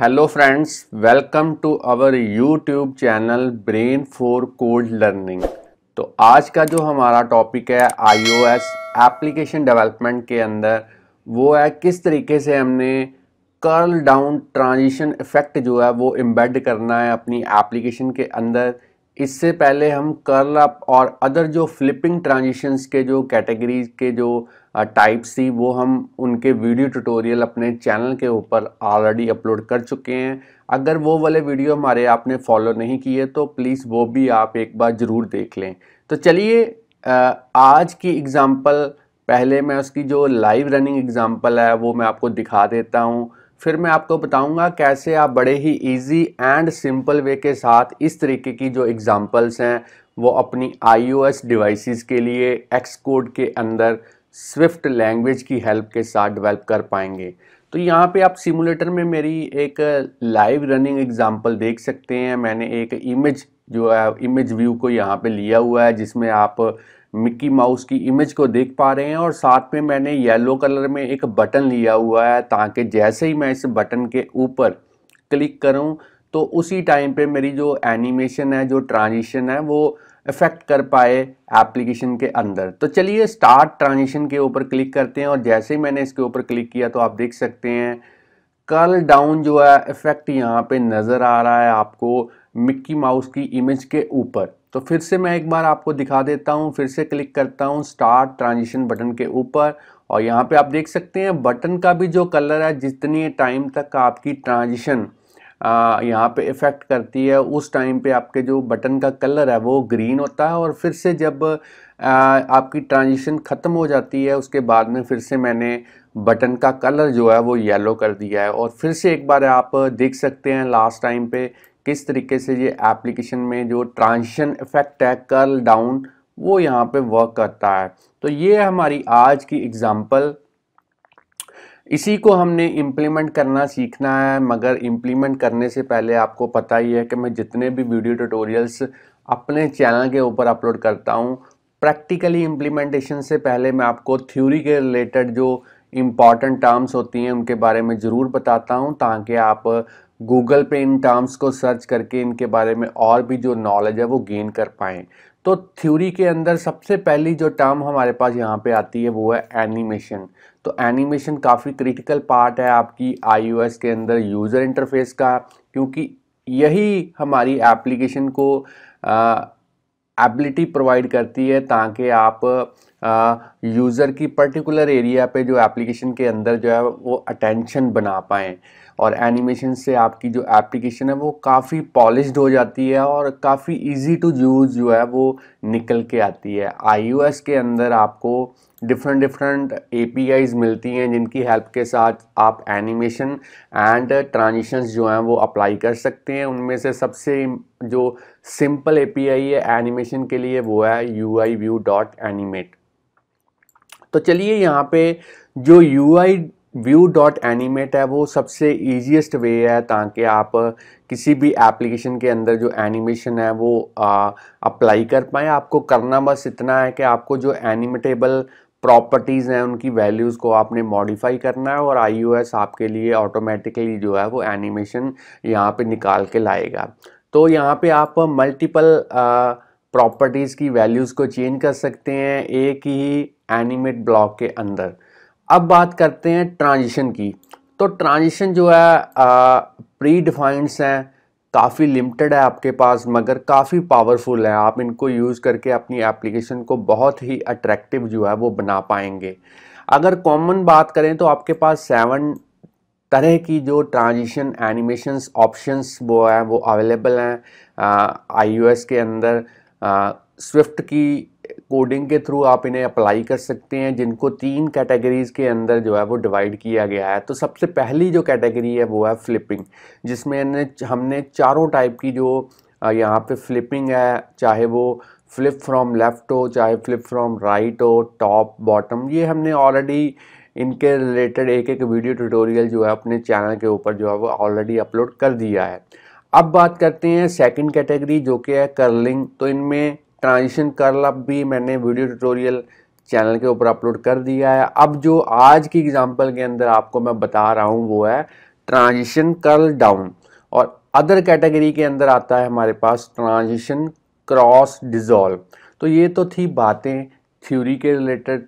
hello friends welcome to our YouTube channel brain for cold learning तो आज का जो हमारा टॉपिक है आईओएस एप्लीकेशन डेवलपमेंट के अंदर वो है किस तरीके से हमने कर्ल डाउन ट्रांजिशन इफ़ेक्ट जो है वो एम्बेड करना है अपनी एप्लीकेशन के अंदर इससे पहले हम कर्ल अप और अदर जो फ्लिपिंग ट्रांजिशंस के जो कैटेगरीज के जो टाइप सी वो हम उनके वीडियो ट्यूटोरियल अपने चैनल के ऊपर ऑलरेडी अपलोड कर चुके हैं अगर वो वाले वीडियो हमारे आपने फॉलो नहीं किए तो प्लीज़ वो भी आप एक बार ज़रूर देख लें तो चलिए आज की एग्ज़ाम्पल पहले मैं उसकी जो लाइव रनिंग एग्ज़ाम्पल है वो मैं आपको दिखा देता हूँ फिर मैं आपको बताऊंगा कैसे आप बड़े ही इजी एंड सिंपल वे के साथ इस तरीके की जो एग्ज़ाम्पल्स हैं वो अपनी आईओएस डिवाइसेस के लिए एक्स कोड के अंदर स्विफ्ट लैंग्वेज की हेल्प के साथ डेवलप कर पाएंगे तो यहाँ पे आप सिमुलेटर में मेरी एक लाइव रनिंग एग्जांपल देख सकते हैं मैंने एक इमेज जो है इमेज व्यू को यहाँ पे लिया हुआ है जिसमें आप मिक्की माउस की इमेज को देख पा रहे हैं और साथ में मैंने येलो कलर में एक बटन लिया हुआ है ताकि जैसे ही मैं इस बटन के ऊपर क्लिक करूँ तो उसी टाइम पे मेरी जो एनिमेशन है जो ट्रांजिशन है वो इफेक्ट कर पाए एप्लीकेशन के अंदर तो चलिए स्टार्ट ट्रांजिशन के ऊपर क्लिक करते हैं और जैसे ही मैंने इसके ऊपर क्लिक किया तो आप देख सकते हैं कल डाउन जो है इफेक्ट यहाँ पे नज़र आ रहा है आपको मिक्की माउस की इमेज के ऊपर तो फिर से मैं एक बार आपको दिखा देता हूँ फिर से क्लिक करता हूँ स्टार्ट ट्रांजिशन बटन के ऊपर और यहाँ पे आप देख सकते हैं बटन का भी जो कलर है जितने टाइम तक आपकी ट्रांजिशन यहाँ पे इफ़ेक्ट करती है उस टाइम पे आपके जो बटन का कलर है वो ग्रीन होता है और फिर से जब आ, आपकी ट्रांजिशन ख़त्म हो जाती है उसके बाद में फिर से मैंने बटन का कलर जो है वो येलो कर दिया है और फिर से एक बार आप देख सकते हैं लास्ट टाइम पे किस तरीके से ये एप्लीकेशन में जो ट्रांजिशन इफ़ेक्ट है कर्ल डाउन वो यहाँ पे वर्क करता है तो ये हमारी आज की एग्ज़ाम्पल इसी को हमने इम्प्लीमेंट करना सीखना है मगर इम्प्लीमेंट करने से पहले आपको पता ही है कि मैं जितने भी वीडियो ट्यूटोरियल्स अपने चैनल के ऊपर अपलोड करता हूँ प्रैक्टिकली इम्प्लीमेंटेशन से पहले मैं आपको थ्योरी के रिलेटेड जो इम्पॉर्टेंट टर्म्स होती हैं उनके बारे में ज़रूर बताता हूँ ताकि आप गूगल पे इन टर्म्स को सर्च करके इनके बारे में और भी जो नॉलेज है वो गेन कर पाएँ तो थ्योरी के अंदर सबसे पहली जो टर्म हमारे पास यहाँ पे आती है वो है एनिमेशन तो एनिमेशन काफ़ी क्रिटिकल पार्ट है आपकी आईओएस के अंदर यूज़र इंटरफेस का क्योंकि यही हमारी एप्लीकेशन को एबिलिटी प्रोवाइड करती है ताकि आप यूज़र की पर्टिकुलर एरिया पे जो एप्लीकेशन के अंदर जो है वो अटेंशन बना पाएँ और एनिमेशन से आपकी जो एप्लीकेशन है वो काफ़ी पॉलिश्ड हो जाती है और काफ़ी इजी टू यूज़ जो है वो निकल के आती है आईओएस के अंदर आपको डिफरेंट डिफरेंट ए मिलती हैं जिनकी हेल्प के साथ आप एनिमेशन एंड ट्रांजिशंस जो हैं वो अप्लाई कर सकते हैं उनमें से सबसे जो सिंपल ए है एनिमेशन के लिए वो है U I view dot animate तो चलिए यहाँ पे जो U I view dot animate है वो सबसे ईजीएस्ट वे है ताकि आप किसी भी एप्लीकेशन के अंदर जो एनिमेशन है वो अप्लाई कर पाएँ आपको करना बस इतना है कि आपको जो एनिमेटेबल प्रॉपर्टीज़ हैं उनकी वैल्यूज़ को आपने मॉडिफाई करना है और आईओएस आपके लिए ऑटोमेटिकली जो है वो एनिमेशन यहाँ पे निकाल के लाएगा तो यहाँ पे आप मल्टीपल प्रॉपर्टीज़ की वैल्यूज़ को चेंज कर सकते हैं एक ही एनिमेट ब्लॉक के अंदर अब बात करते हैं ट्रांजिशन की तो ट्रांजिशन जो है प्री डिफाइंड हैं काफ़ी लिमिटेड है आपके पास मगर काफ़ी पावरफुल है आप इनको यूज़ करके अपनी एप्लीकेशन को बहुत ही अट्रैक्टिव जो है वो बना पाएंगे अगर कॉमन बात करें तो आपके पास सेवन तरह की जो ट्रांजिशन एनिमेशंस ऑप्शंस वो है वो अवेलेबल हैं आईओएस के अंदर स्विफ्ट की कोडिंग के थ्रू आप इन्हें अप्लाई कर सकते हैं जिनको तीन कैटेगरीज़ के अंदर जो है वो डिवाइड किया गया है तो सबसे पहली जो कैटेगरी है वो है फ्लिपिंग जिसमें हमने चारों टाइप की जो यहाँ पे फ्लिपिंग है चाहे वो फ्लिप फ्रॉम लेफ़्ट हो चाहे फ्लिप फ्रॉम राइट हो टॉप बॉटम ये हमने ऑलरेडी इनके रिलेटेड एक एक वीडियो ट्यूटोरियल जो है अपने चैनल के ऊपर जो है वो ऑलरेडी अपलोड कर दिया है अब बात करते हैं सेकंड कैटेगरी जो कि है कर्लिंग तो इनमें ट्रांजिशन कर्ल अप भी मैंने वीडियो ट्यूटोरियल चैनल के ऊपर अपलोड कर दिया है अब जो आज की एग्जांपल के अंदर आपको मैं बता रहा हूँ वो है ट्रांजिशन कर्ल डाउन और अदर कैटेगरी के अंदर आता है हमारे पास ट्रांजिशन क्रॉस डिज़ोल्व तो ये तो थी बातें थ्योरी के रिलेटेड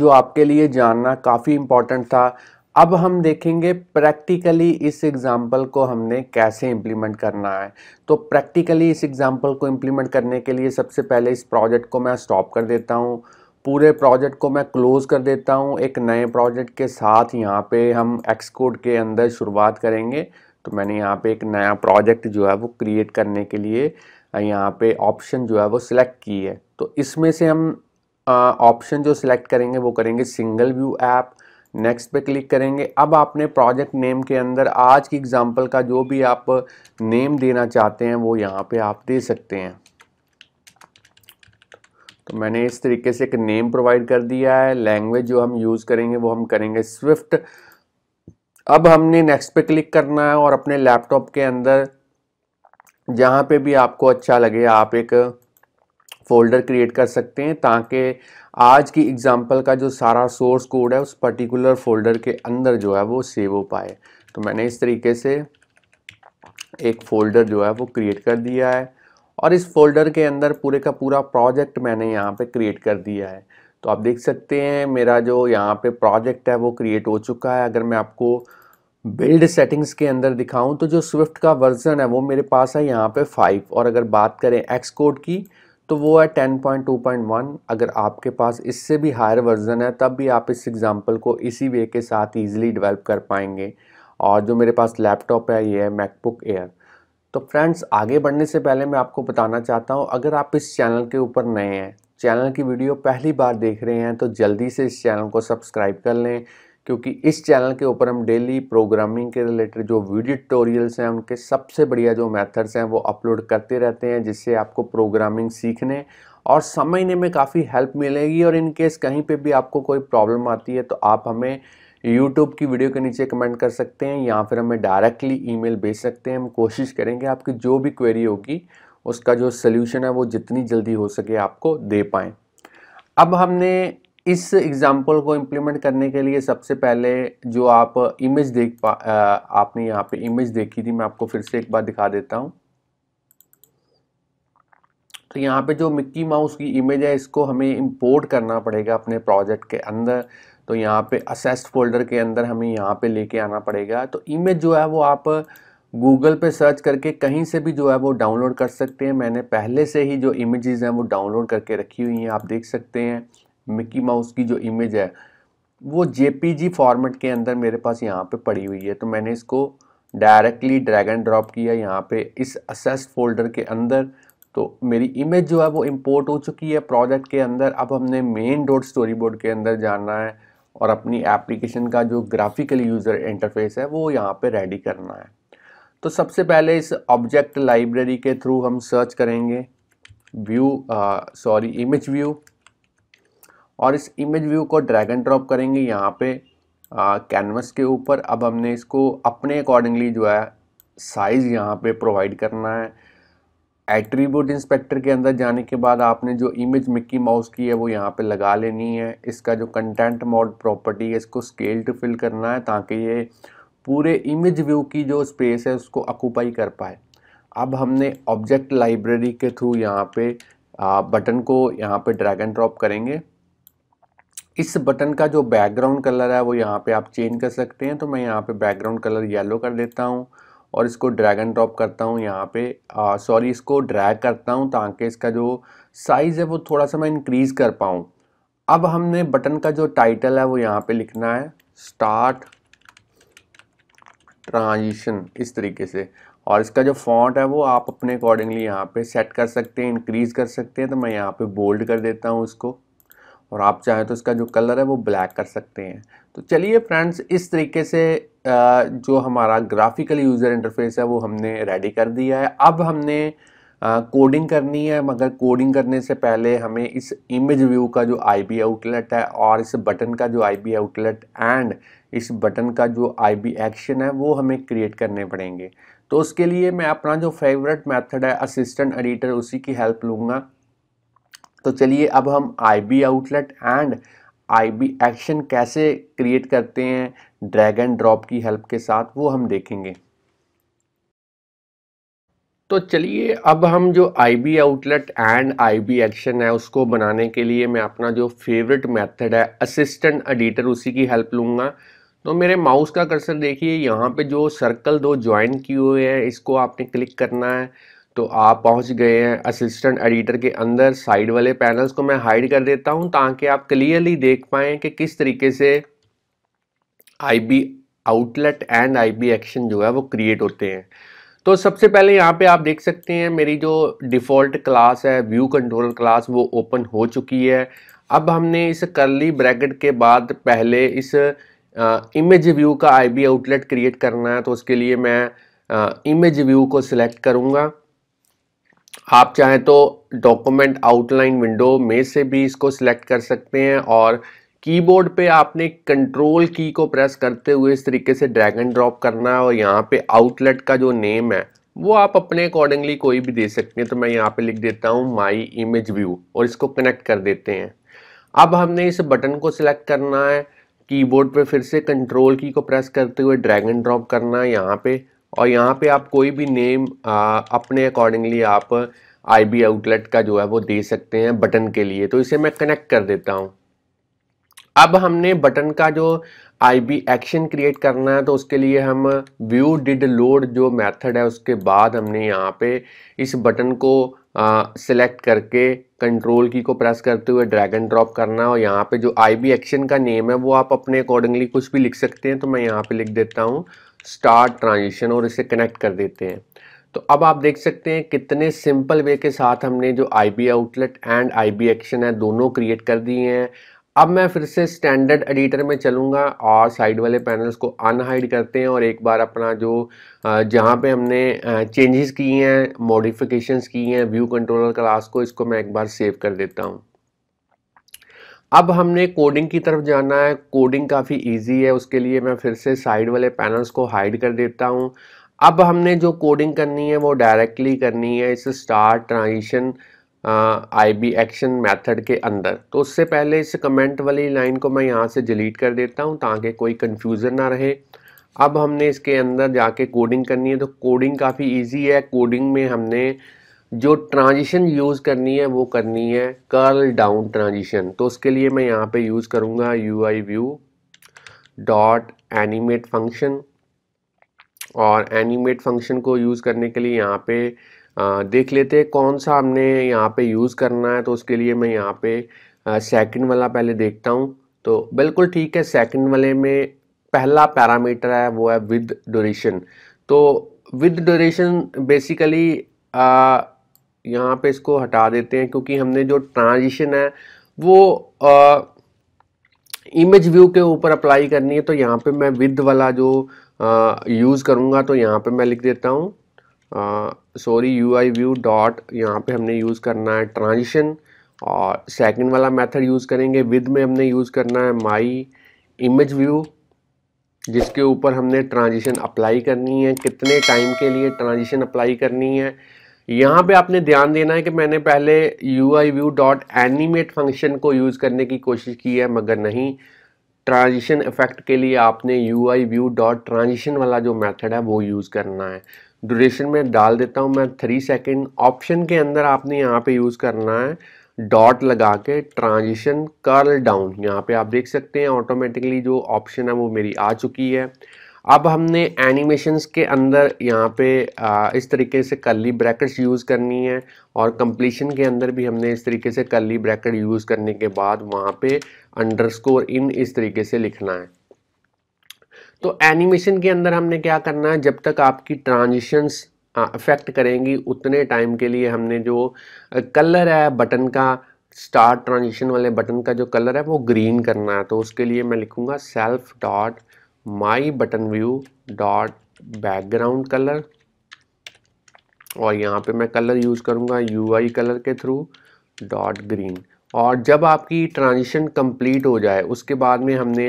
जो आपके लिए जानना काफ़ी इम्पॉर्टेंट था अब हम देखेंगे प्रैक्टिकली इस एग्ज़ाम्पल को हमने कैसे इम्प्लीमेंट करना है तो प्रैक्टिकली इस एग्ज़ाम्पल को इम्प्लीमेंट करने के लिए सबसे पहले इस प्रोजेक्ट को मैं स्टॉप कर देता हूँ पूरे प्रोजेक्ट को मैं क्लोज़ कर देता हूँ एक नए प्रोजेक्ट के साथ यहाँ पे हम एक्सकोड के अंदर शुरुआत करेंगे तो मैंने यहाँ पे एक नया प्रोजेक्ट जो है वो क्रिएट करने के लिए यहाँ पे ऑप्शन जो है वो सिलेक्ट की है तो इसमें से हम ऑप्शन जो सिलेक्ट करेंगे वो करेंगे सिंगल व्यू ऐप नेक्स्ट पे क्लिक करेंगे अब आपने प्रोजेक्ट नेम के अंदर आज की एग्जांपल का जो भी आप नेम देना चाहते हैं वो यहाँ पे आप दे सकते हैं तो मैंने इस तरीके से एक नेम प्रोवाइड कर दिया है लैंग्वेज जो हम यूज़ करेंगे वो हम करेंगे स्विफ्ट अब हमने नेक्स्ट पे क्लिक करना है और अपने लैपटॉप के अंदर जहाँ पे भी आपको अच्छा लगे आप एक फोल्डर क्रिएट कर सकते हैं ताकि आज की एग्ज़ाम्पल का जो सारा सोर्स कोड है उस पर्टिकुलर फोल्डर के अंदर जो है वो सेव हो पाए तो मैंने इस तरीके से एक फ़ोल्डर जो है वो क्रिएट कर दिया है और इस फोल्डर के अंदर पूरे का पूरा प्रोजेक्ट मैंने यहाँ पर क्रिएट कर दिया है तो आप देख सकते हैं मेरा जो यहाँ पर प्रोजेक्ट है वो क्रिएट हो चुका है अगर मैं आपको बिल्ड सेटिंग्स के अंदर दिखाऊं तो जो स्विफ्ट का वर्जन है वो मेरे पास है यहाँ पे फाइव और अगर बात करें एक्स कोड की तो वो है 10.2.1 अगर आपके पास इससे भी हायर वर्जन है तब भी आप इस एग्ज़ाम्पल को इसी वे के साथ ईजिली डिवेल्प कर पाएंगे और जो मेरे पास लैपटॉप है ये है मैकबुक एयर तो फ्रेंड्स आगे बढ़ने से पहले मैं आपको बताना चाहता हूँ अगर आप इस चैनल के ऊपर नए हैं चैनल की वीडियो पहली बार देख रहे हैं तो जल्दी से इस चैनल को सब्सक्राइब कर लें क्योंकि इस चैनल के ऊपर हम डेली प्रोग्रामिंग के रिलेटेड जो वीडियो ट्यूटोरियल्स हैं उनके सबसे बढ़िया जो मेथड्स हैं वो अपलोड करते रहते हैं जिससे आपको प्रोग्रामिंग सीखने और समझने में काफ़ी हेल्प मिलेगी और इन केस कहीं पे भी आपको कोई प्रॉब्लम आती है तो आप हमें यूट्यूब की वीडियो के नीचे कमेंट कर सकते हैं या फिर हमें डायरेक्टली ई भेज सकते हैं हम कोशिश करेंगे आपकी जो भी क्वेरी होगी उसका जो सल्यूशन है वो जितनी जल्दी हो सके आपको दे पाएँ अब हमने इस एग्ज़ाम्पल को इम्प्लीमेंट करने के लिए सबसे पहले जो आप इमेज देख पा आपने यहाँ पे इमेज देखी थी मैं आपको फिर से एक बार दिखा देता हूँ तो यहाँ पे जो मिक्की माउस की इमेज है इसको हमें इंपोर्ट करना पड़ेगा अपने प्रोजेक्ट के अंदर तो यहाँ पे असेस्ड फोल्डर के अंदर हमें यहाँ पे लेके आना पड़ेगा तो इमेज जो है वो आप गूगल पे सर्च करके कहीं से भी जो है वो डाउनलोड कर सकते हैं मैंने पहले से ही जो इमेजेस हैं वो डाउनलोड करके रखी हुई हैं आप देख सकते हैं मिक्की माउस की जो इमेज है वो जे फॉर्मेट के अंदर मेरे पास यहाँ पे पड़ी हुई है तो मैंने इसको डायरेक्टली ड्रैग एंड ड्रॉप किया यहाँ पे इस असेस फोल्डर के अंदर तो मेरी इमेज जो है वो इम्पोर्ट हो चुकी है प्रोजेक्ट के अंदर अब हमने मेन डॉट स्टोरी बोर्ड के अंदर जाना है और अपनी एप्लीकेशन का जो ग्राफिकल यूज़र इंटरफेस है वो यहाँ पर रेडी करना है तो सबसे पहले इस ऑब्जेक्ट लाइब्रेरी के थ्रू हम सर्च करेंगे व्यू सॉरी इमेज व्यू और इस इमेज व्यू को ड्रैग एंड ड्रॉप करेंगे यहाँ पे कैनवस के ऊपर अब हमने इसको अपने अकॉर्डिंगली जो है साइज़ यहाँ पे प्रोवाइड करना है एट्रीब्यूट इंस्पेक्टर के अंदर जाने के बाद आपने जो इमेज मिक्की माउस की है वो यहाँ पे लगा लेनी है इसका जो कंटेंट मॉड प्रॉपर्टी है इसको स्केल टू फिल करना है ताकि ये पूरे इमेज व्यू की जो स्पेस है उसको ऑक्यूपाई कर पाए अब हमने ऑब्जेक्ट लाइब्रेरी के थ्रू यहाँ पे आ, बटन को यहाँ पे ड्रैग एंड ड्रॉप करेंगे इस बटन का जो बैकग्राउंड कलर है वो यहाँ पे आप चेंज कर सकते हैं तो मैं यहाँ पे बैकग्राउंड कलर येलो कर देता हूँ और इसको ड्रैग एंड ड्रॉप करता हूँ यहाँ पे सॉरी इसको ड्रैग करता हूँ ताकि इसका जो साइज़ है वो थोड़ा सा मैं इंक्रीज़ कर पाऊँ अब हमने बटन का जो टाइटल है वो यहाँ पे लिखना है स्टार्ट ट्रांजिशन इस तरीके से और इसका जो फॉन्ट है वो आप अपने अकॉर्डिंगली यहाँ पे सेट कर सकते हैं इंक्रीज़ कर सकते हैं तो मैं यहाँ पे बोल्ड कर देता हूँ इसको और आप चाहें तो इसका जो कलर है वो ब्लैक कर सकते हैं तो चलिए फ्रेंड्स इस तरीके से जो हमारा ग्राफिकल यूज़र इंटरफेस है वो हमने रेडी कर दिया है अब हमने कोडिंग uh, करनी है मगर कोडिंग करने से पहले हमें इस इमेज व्यू का जो आई बी आउटलेट है और इस बटन का जो आई बी आउटलेट एंड इस बटन का जो आई बी एक्शन है वो हमें क्रिएट करने पड़ेंगे तो उसके लिए मैं अपना जो फेवरेट मेथड है असिस्टेंट एडिटर उसी की हेल्प लूँगा तो चलिए अब हम I B outlet and I B action कैसे क्रिएट करते हैं ड्रैग एंड ड्रॉप की हेल्प के साथ वो हम देखेंगे तो चलिए अब हम जो I B outlet and I B action है उसको बनाने के लिए मैं अपना जो फेवरेट मेथड है असिस्टेंट एडिटर उसी की हेल्प लूँगा तो मेरे माउस का कर्सर देखिए यहाँ पे जो सर्कल दो ज्वाइन किए हुए हैं इसको आपने क्लिक करना है तो आप पहुंच गए हैं असिस्टेंट एडिटर के अंदर साइड वाले पैनल्स को मैं हाइड कर देता हूं ताकि आप क्लियरली देख पाएँ कि किस तरीके से B outlet and B action जो है वो क्रिएट होते हैं तो सबसे पहले यहाँ पे आप देख सकते हैं मेरी जो डिफ़ॉल्ट क्लास है व्यू कंट्रोल क्लास वो ओपन हो चुकी है अब हमने इस करली ब्रैकेट के बाद पहले इस इमेज व्यू का बी आउटलेट क्रिएट करना है तो उसके लिए मैं इमेज व्यू को सिलेक्ट करूँगा आप चाहें तो डॉक्यूमेंट आउटलाइन विंडो में से भी इसको सिलेक्ट कर सकते हैं और कीबोर्ड पे आपने कंट्रोल की को प्रेस करते हुए इस तरीके से ड्रैग एंड ड्रॉप करना है और यहाँ पे आउटलेट का जो नेम है वो आप अपने अकॉर्डिंगली कोई भी दे सकते हैं तो मैं यहाँ पे लिख देता हूँ माई इमेज व्यू और इसको कनेक्ट कर देते हैं अब हमने इस बटन को सिलेक्ट करना है कीबोर्ड पे फिर से कंट्रोल की को प्रेस करते हुए ड्रैग एंड ड्रॉप करना है यहाँ पे और यहाँ पे आप कोई भी नेम आ, अपने अकॉर्डिंगली आप आई बी आउटलेट का जो है वो दे सकते हैं बटन के लिए तो इसे मैं कनेक्ट कर देता हूँ अब हमने बटन का जो आई बी एक्शन क्रिएट करना है तो उसके लिए हम व्यू डिड लोड जो मेथड है उसके बाद हमने यहाँ पे इस बटन को सिलेक्ट करके कंट्रोल की को प्रेस करते हुए ड्रैग एंड ड्रॉप करना है और यहाँ पे जो आई बी एक्शन का नेम है वो आप अपने अकॉर्डिंगली कुछ भी लिख सकते हैं तो मैं यहाँ पे लिख देता हूँ स्टार ट्रांजिशन और इसे कनेक्ट कर देते हैं तो अब आप देख सकते हैं कितने सिंपल वे के साथ हमने जो I B outlet and I B action है दोनों क्रिएट कर दिए हैं अब मैं फिर से स्टैंडर्ड एडिटर में चलूँगा और साइड वाले पैनल्स को अनहाइड करते हैं और एक बार अपना जो जहाँ पे हमने चेंजेस किए हैं मॉडिफिकेशंस की हैं व्यू कंट्रोलर क्लास को इसको मैं एक बार सेव कर देता हूँ अब हमने कोडिंग की तरफ जाना है कोडिंग काफ़ी इजी है उसके लिए मैं फिर से साइड वाले पैनल्स को हाइड कर देता हूँ अब हमने जो कोडिंग करनी है वो डायरेक्टली करनी है इस star transition I B action method के अंदर तो उससे पहले इस कमेंट वाली लाइन को मैं यहाँ से डिलीट कर देता हूँ ताकि कोई कन्फ्यूज़न ना रहे अब हमने इसके अंदर जाके कोडिंग करनी है तो कोडिंग काफ़ी ईजी है कोडिंग में हमने जो ट्रांजिशन यूज़ करनी है वो करनी है कर्ल डाउन ट्रांजिशन तो उसके लिए मैं यहाँ पे यूज़ करूँगा U I view dot animate function और एनिमेट फंक्शन को यूज़ करने के लिए यहाँ पे आ, देख लेते हैं कौन सा हमने यहाँ पे यूज़ करना है तो उसके लिए मैं यहाँ पे सेकंड वाला पहले देखता हूँ तो बिल्कुल ठीक है सेकंड वाले में पहला पैरामीटर है वो है विद ड्यूरेशन तो विद ड्यूरेशन बेसिकली यहाँ पे इसको हटा देते हैं क्योंकि हमने जो ट्रांजिशन है वो इमेज व्यू के ऊपर अप्लाई करनी है तो यहाँ पे मैं विद वाला जो यूज़ करूँगा तो यहाँ पे मैं लिख देता हूँ sorry U I view dot यहाँ पे हमने यूज़ करना है ट्रांजिशन और सेकंड वाला मेथड यूज़ करेंगे विद में हमने यूज़ करना है माई इमेज व्यू जिसके ऊपर हमने ट्रांजिशन अप्लाई करनी है कितने टाइम के लिए ट्रांजिशन अप्लाई करनी है यहाँ पे आपने ध्यान देना है कि मैंने पहले U I view dot animate function को यूज़ करने की कोशिश की है मगर नहीं ट्रांजिशन इफेक्ट के लिए आपने U I view dot transition वाला जो मेथड है वो यूज़ करना है ड्यूरेशन में डाल देता हूँ मैं थ्री सेकेंड ऑप्शन के अंदर आपने यहाँ पे यूज़ करना है डॉट लगा के ट्रांजिशन कर्ल डाउन यहाँ पे आप देख सकते हैं ऑटोमेटिकली जो ऑप्शन है वो मेरी आ चुकी है अब हमने एनिमेशंस के अंदर यहाँ पे इस तरीके से कली ब्रैकेट्स यूज़ करनी है और कंप्लीशन के अंदर भी हमने इस तरीके से कली ब्रैकेट यूज़ करने के बाद वहाँ पे अंडरस्कोर इन इस तरीके से लिखना है तो एनिमेशन के अंदर हमने क्या करना है जब तक आपकी ट्रांजिशंस अफेक्ट करेंगी उतने टाइम के लिए हमने जो कलर है बटन का स्टार्ट ट्रांजिशन वाले बटन का जो कलर है वो ग्रीन करना है तो उसके लिए मैं लिखूँगा self dot my button view dot background colour और यहाँ पे मैं कलर यूज़ करूँगा यूआई कलर के थ्रू डॉट ग्रीन और जब आपकी ट्रांजिशन कंप्लीट हो जाए उसके बाद में हमने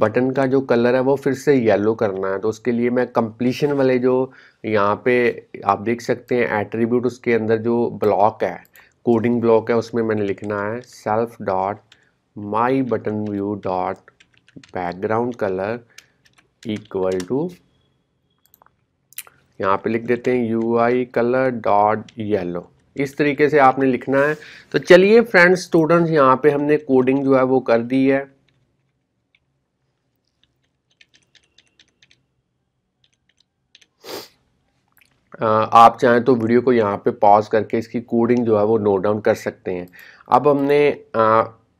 बटन का जो कलर है वो फिर से येलो करना है तो उसके लिए मैं कंप्लीशन वाले जो यहाँ पे आप देख सकते हैं एट्रीब्यूट उसके अंदर जो ब्लॉक है कोडिंग ब्लॉक है उसमें मैंने लिखना है self dot my button view dot background colour equal to यहाँ पे लिख देते हैं U I colour dot yellow इस तरीके से आपने लिखना है तो चलिए फ्रेंड्स स्टूडेंट्स यहाँ पे हमने कोडिंग जो है वो कर दी है आप चाहें तो वीडियो को यहाँ पे पॉज करके इसकी कोडिंग जो है वो नोट डाउन कर सकते हैं अब हमने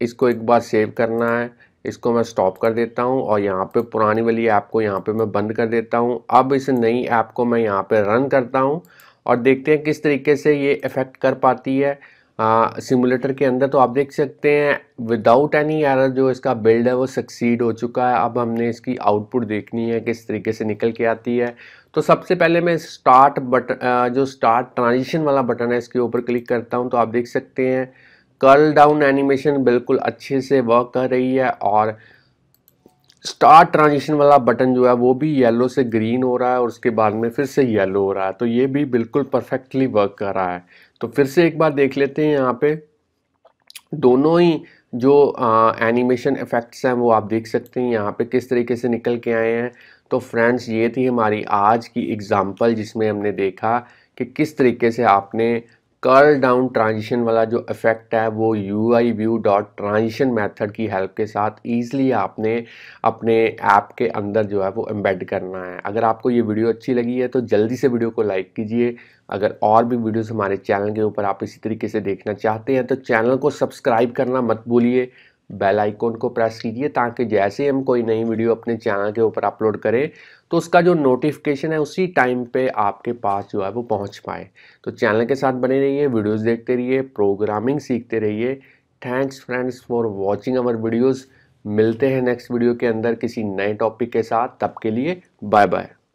इसको एक बार सेव करना है इसको मैं स्टॉप कर देता हूँ और यहाँ पे पुरानी वाली ऐप को यहाँ पे मैं बंद कर देता हूँ अब इस नई ऐप को मैं यहाँ पे रन करता हूँ और देखते हैं किस तरीके से ये इफ़ेक्ट कर पाती है सिमुलेटर के अंदर तो आप देख सकते हैं विदाउट एनी एरर जो इसका बिल्ड है वो सक्सीड हो चुका है अब हमने इसकी आउटपुट देखनी है किस तरीके से निकल के आती है तो सबसे पहले मैं स्टार्ट बटन जो स्टार्ट ट्रांजिशन वाला बटन है इसके ऊपर क्लिक करता हूँ तो आप देख सकते हैं कर्ल डाउन एनिमेशन बिल्कुल अच्छे से वर्क कर रही है और स्टार ट्रांजिशन वाला बटन जो है वो भी येलो से ग्रीन हो रहा है और उसके बाद में फिर से येलो हो रहा है तो ये भी बिल्कुल परफेक्टली वर्क कर रहा है तो फिर से एक बार देख लेते हैं यहाँ पे दोनों ही जो एनिमेशन इफ़ेक्ट्स हैं वो आप देख सकते हैं यहाँ पे किस तरीके से निकल के आए हैं तो फ्रेंड्स ये थी हमारी आज की एग्ज़ाम्पल जिसमें हमने देखा कि किस तरीके से आपने कर्ल डाउन ट्रांजिशन वाला जो इफेक्ट है वो U I view dot transition method की हेल्प के साथ ईजिली आपने अपने ऐप के अंदर जो है वो एम्बेड करना है अगर आपको ये वीडियो अच्छी लगी है तो जल्दी से वीडियो को लाइक कीजिए अगर और भी वीडियोस हमारे चैनल के ऊपर आप इसी तरीके से देखना चाहते हैं तो चैनल को सब्सक्राइब करना मत भूलिए बेल आइकॉन को प्रेस कीजिए ताकि जैसे हम कोई नई वीडियो अपने चैनल के ऊपर अपलोड करें तो उसका जो नोटिफिकेशन है उसी टाइम पे आपके पास जो है वो पहुंच पाए तो चैनल के साथ बने रहिए वीडियोस देखते रहिए प्रोग्रामिंग सीखते रहिए thanks friends for watching our videos मिलते हैं नेक्स्ट वीडियो के अंदर किसी नए टॉपिक के साथ तब के लिए बाय बाय